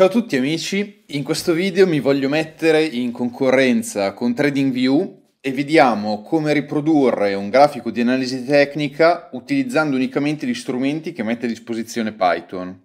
Ciao a tutti amici, in questo video mi voglio mettere in concorrenza con TradingView e vediamo come riprodurre un grafico di analisi tecnica utilizzando unicamente gli strumenti che mette a disposizione Python.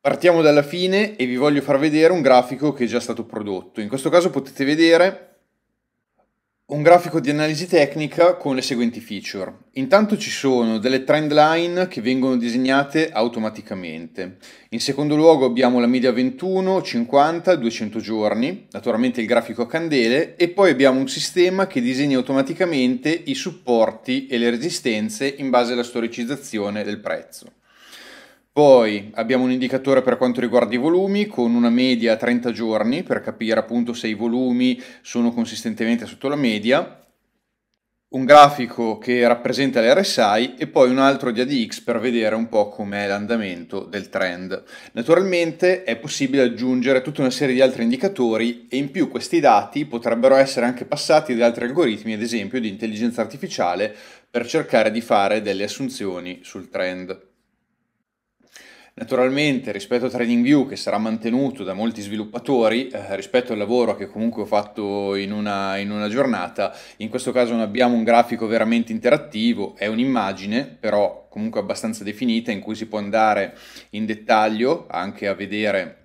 Partiamo dalla fine e vi voglio far vedere un grafico che è già stato prodotto. In questo caso potete vedere un grafico di analisi tecnica con le seguenti feature. Intanto ci sono delle trend line che vengono disegnate automaticamente. In secondo luogo abbiamo la media 21, 50, 200 giorni, naturalmente il grafico a candele, e poi abbiamo un sistema che disegna automaticamente i supporti e le resistenze in base alla storicizzazione del prezzo. Poi abbiamo un indicatore per quanto riguarda i volumi con una media a 30 giorni per capire appunto se i volumi sono consistentemente sotto la media, un grafico che rappresenta l'RSI e poi un altro di ADX per vedere un po' com'è l'andamento del trend. Naturalmente è possibile aggiungere tutta una serie di altri indicatori e in più questi dati potrebbero essere anche passati da altri algoritmi, ad esempio di intelligenza artificiale, per cercare di fare delle assunzioni sul trend. Naturalmente rispetto a TradingView che sarà mantenuto da molti sviluppatori, eh, rispetto al lavoro che comunque ho fatto in una, in una, giornata, in questo caso non abbiamo un grafico veramente interattivo, è un'immagine però comunque abbastanza definita in cui si può andare in dettaglio anche a vedere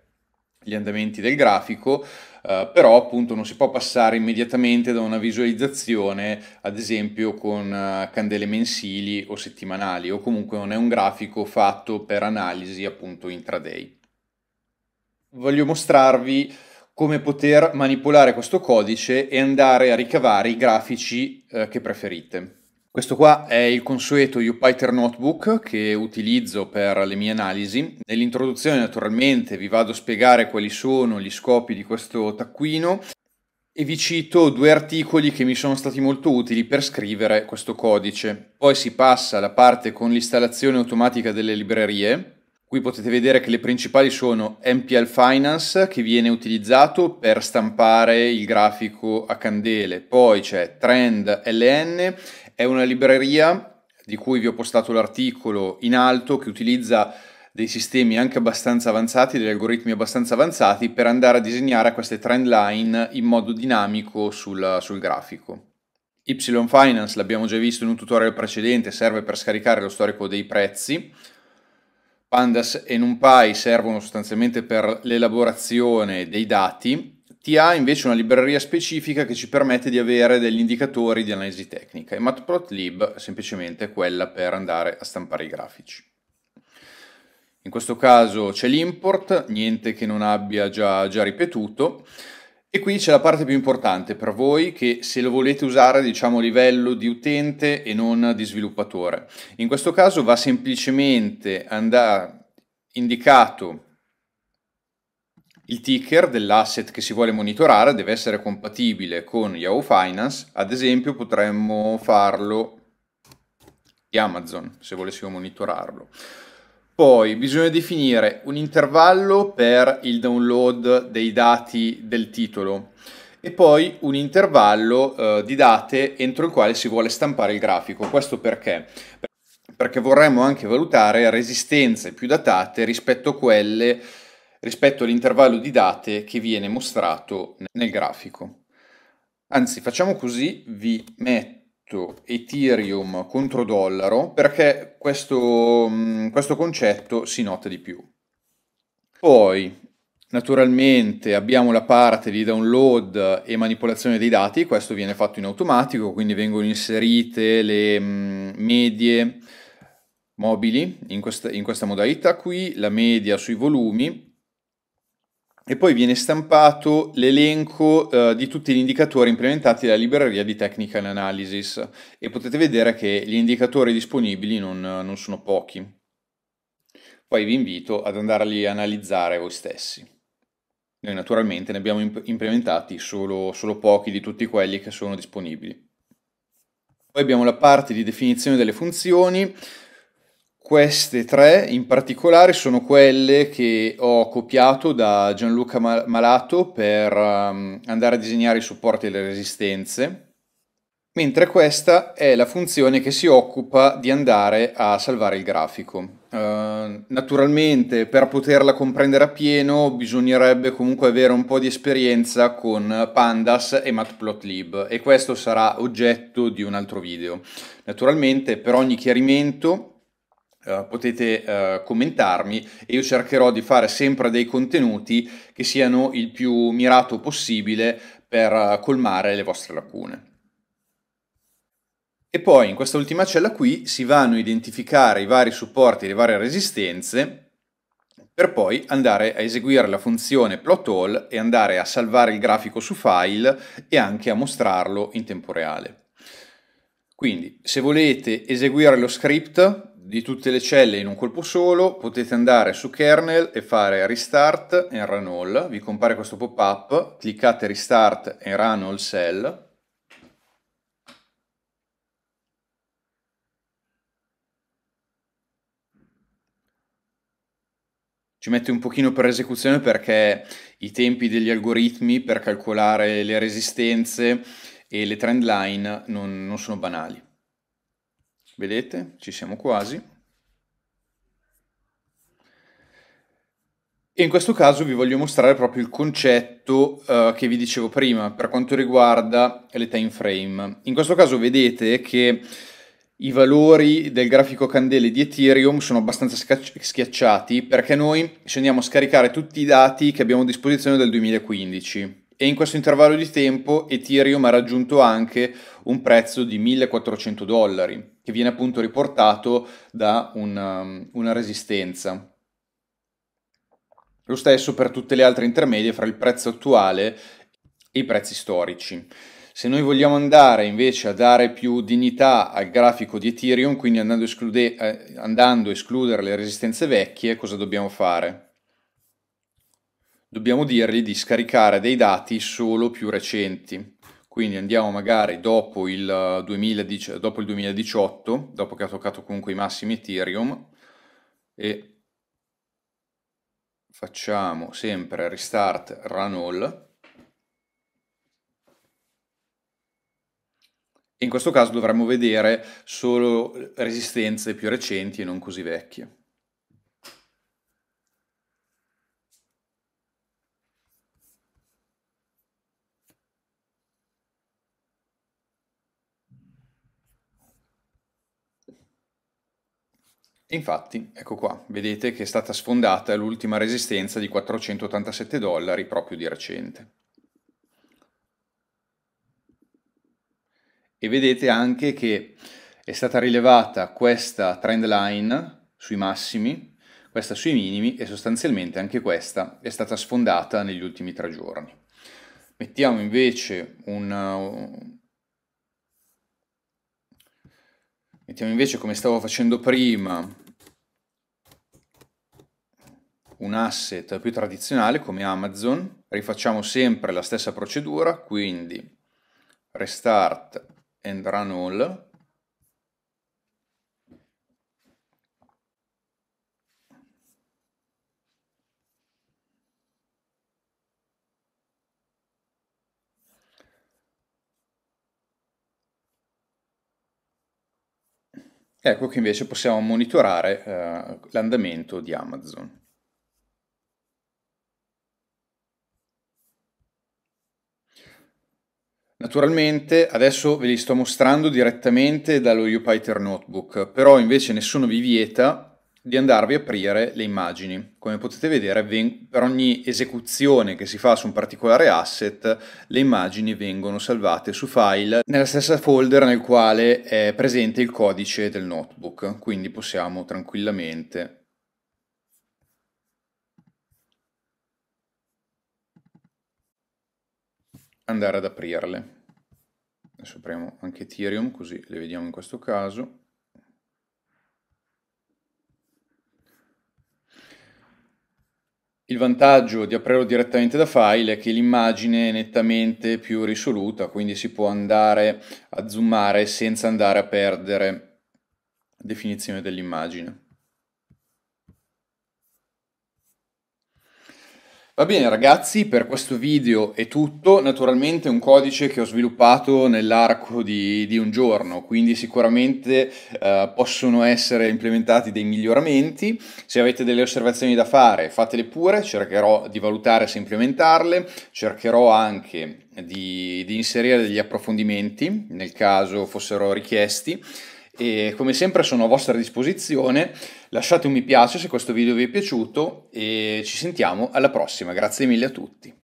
gli andamenti del grafico, eh, però appunto non si può passare immediatamente da una visualizzazione, ad esempio con eh, candele mensili o settimanali, o comunque non è un grafico fatto per analisi appunto intraday. Voglio mostrarvi come poter manipolare questo codice e andare a ricavare i grafici eh, che preferite. Questo qua è il consueto UPyter Notebook che utilizzo per le mie analisi. Nell'introduzione naturalmente vi vado a spiegare quali sono gli scopi di questo taccuino e vi cito due articoli che mi sono stati molto utili per scrivere questo codice. Poi si passa alla parte con l'installazione automatica delle librerie. Qui potete vedere che le principali sono MPL Finance che viene utilizzato per stampare il grafico a candele, poi c'è Trend LN è una libreria di cui vi ho postato l'articolo in alto che utilizza dei sistemi anche abbastanza avanzati, degli algoritmi abbastanza avanzati per andare a disegnare queste trend line in modo dinamico sul, sul grafico. Y Finance l'abbiamo già visto in un tutorial precedente, serve per scaricare lo storico dei prezzi. Pandas e NumPy servono sostanzialmente per l'elaborazione dei dati TA invece una libreria specifica che ci permette di avere degli indicatori di analisi tecnica e matplotlib semplicemente è quella per andare a stampare i grafici. In questo caso c'è l'import, niente che non abbia già, già ripetuto. E qui c'è la parte più importante per voi che se lo volete usare diciamo a livello di utente e non di sviluppatore. In questo caso va semplicemente indicato il ticker dell'asset che si vuole monitorare deve essere compatibile con Yahoo Finance, ad esempio potremmo farlo di Amazon se volessimo monitorarlo. Poi bisogna definire un intervallo per il download dei dati del titolo e poi un intervallo eh, di date entro il quale si vuole stampare il grafico. Questo perché? Perché vorremmo anche valutare resistenze più datate rispetto a quelle rispetto all'intervallo di date che viene mostrato nel grafico. Anzi, facciamo così, vi metto Ethereum contro dollaro perché questo, mm, questo concetto si nota di più. Poi, naturalmente, abbiamo la parte di download e manipolazione dei dati, questo viene fatto in automatico, quindi vengono inserite le mm, medie mobili in questa, in questa modalità qui, la media sui volumi e poi viene stampato l'elenco eh, di tutti gli indicatori implementati dalla libreria di Technical Analysis e potete vedere che gli indicatori disponibili non, non sono pochi. Poi vi invito ad andarli a analizzare voi stessi. Noi naturalmente ne abbiamo imp implementati solo, solo pochi di tutti quelli che sono disponibili. Poi abbiamo la parte di definizione delle funzioni, queste tre in particolare sono quelle che ho copiato da Gianluca Malato per um, andare a disegnare i supporti e le resistenze, mentre questa è la funzione che si occupa di andare a salvare il grafico. Uh, naturalmente per poterla comprendere appieno bisognerebbe comunque avere un po' di esperienza con Pandas e Matplotlib e questo sarà oggetto di un altro video. Naturalmente per ogni chiarimento eh, potete uh, commentarmi e io cercherò di fare sempre dei contenuti che siano il più mirato possibile per uh, colmare le vostre lacune. E poi in questa ultima cella qui si vanno a identificare i vari supporti e le varie resistenze per poi andare a eseguire la funzione plot all e andare a salvare il grafico su file e anche a mostrarlo in tempo reale. Quindi se volete eseguire lo script di tutte le celle in un colpo solo, potete andare su kernel e fare restart and run all, vi compare questo pop-up, cliccate restart and run all cell, ci mette un pochino per esecuzione perché i tempi degli algoritmi per calcolare le resistenze e le trend line non, non sono banali. Vedete? Ci siamo quasi. E in questo caso vi voglio mostrare proprio il concetto eh, che vi dicevo prima per quanto riguarda le time frame. In questo caso vedete che i valori del grafico candele di Ethereum sono abbastanza schiacciati perché noi ci andiamo a scaricare tutti i dati che abbiamo a disposizione dal 2015 e in questo intervallo di tempo Ethereum ha raggiunto anche un prezzo di 1400 dollari che viene appunto riportato da una, um, una resistenza. Lo stesso per tutte le altre intermedie fra il prezzo attuale e i prezzi storici. Se noi vogliamo andare invece a dare più dignità al grafico di Ethereum, quindi andando, esclude- eh, andando a escludere le resistenze vecchie, cosa dobbiamo fare? Dobbiamo dirgli di scaricare dei dati solo più recenti quindi andiamo magari dopo il, 2000, eh, dopo il 2018, dopo che ha toccato comunque i massimi Ethereum, e facciamo sempre restart run all. In questo caso dovremmo vedere solo resistenze più recenti e non così vecchie. Infatti, ecco qua, vedete che è stata sfondata l'ultima resistenza di 487 dollari proprio di recente. E vedete anche che è stata rilevata questa trend line sui massimi, questa sui minimi e sostanzialmente anche questa è stata sfondata negli ultimi tre giorni. Mettiamo invece un, Mettiamo invece, come stavo facendo prima, un asset più tradizionale come Amazon, rifacciamo sempre la stessa procedura, quindi restart and run all, Ecco che invece possiamo monitorare eh, l'andamento di Amazon. Naturalmente adesso ve li sto mostrando direttamente dallo UPyter Notebook, però invece nessuno vi vieta di andarvi a aprire le immagini. Come potete vedere per ogni esecuzione che si fa su un particolare asset le immagini vengono salvate su file nella stessa folder nel quale è presente il codice del notebook, quindi possiamo tranquillamente andare ad aprirle. Adesso apriamo anche Ethereum, così le vediamo in questo caso. Il vantaggio di aprirlo direttamente da file è che l'immagine è nettamente più risoluta, quindi si può andare a zoomare senza andare a perdere definizione dell'immagine. Va bene ragazzi, per questo video è tutto, naturalmente è un codice che ho sviluppato nell'arco di, di, un giorno, quindi sicuramente eh, possono essere implementati dei miglioramenti, se avete delle osservazioni da fare fatele pure, cercherò di valutare se implementarle, cercherò anche di, di inserire degli approfondimenti nel caso fossero richiesti e come sempre sono a vostra disposizione. Lasciate un mi piace se questo video vi è piaciuto e ci sentiamo alla prossima. Grazie mille a tutti.